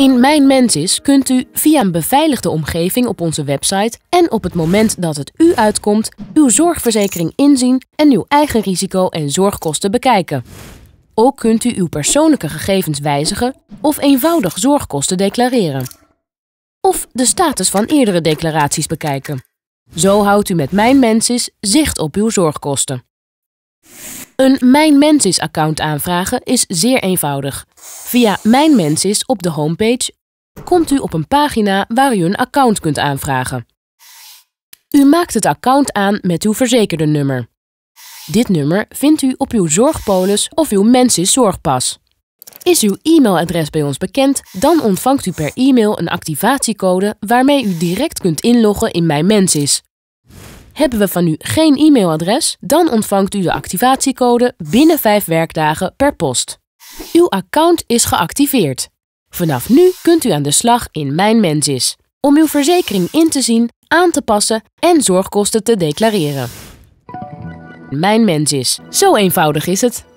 In Mijn Mensis kunt u via een beveiligde omgeving op onze website en op het moment dat het u uitkomt, uw zorgverzekering inzien en uw eigen risico en zorgkosten bekijken. Ook kunt u uw persoonlijke gegevens wijzigen of eenvoudig zorgkosten declareren. Of de status van eerdere declaraties bekijken. Zo houdt u met Mijn Mensis zicht op uw zorgkosten. Een Mijn Mensis account aanvragen is zeer eenvoudig. Via Mijn Mensis op de homepage komt u op een pagina waar u een account kunt aanvragen. U maakt het account aan met uw verzekerde nummer. Dit nummer vindt u op uw zorgpolis of uw Mensis zorgpas. Is uw e-mailadres bij ons bekend, dan ontvangt u per e-mail een activatiecode waarmee u direct kunt inloggen in Mijn Mensis. Hebben we van u geen e-mailadres, dan ontvangt u de activatiecode binnen 5 werkdagen per post. Uw account is geactiveerd. Vanaf nu kunt u aan de slag in Mijn Mensis om uw verzekering in te zien, aan te passen en zorgkosten te declareren. Mijn Mensis, zo eenvoudig is het.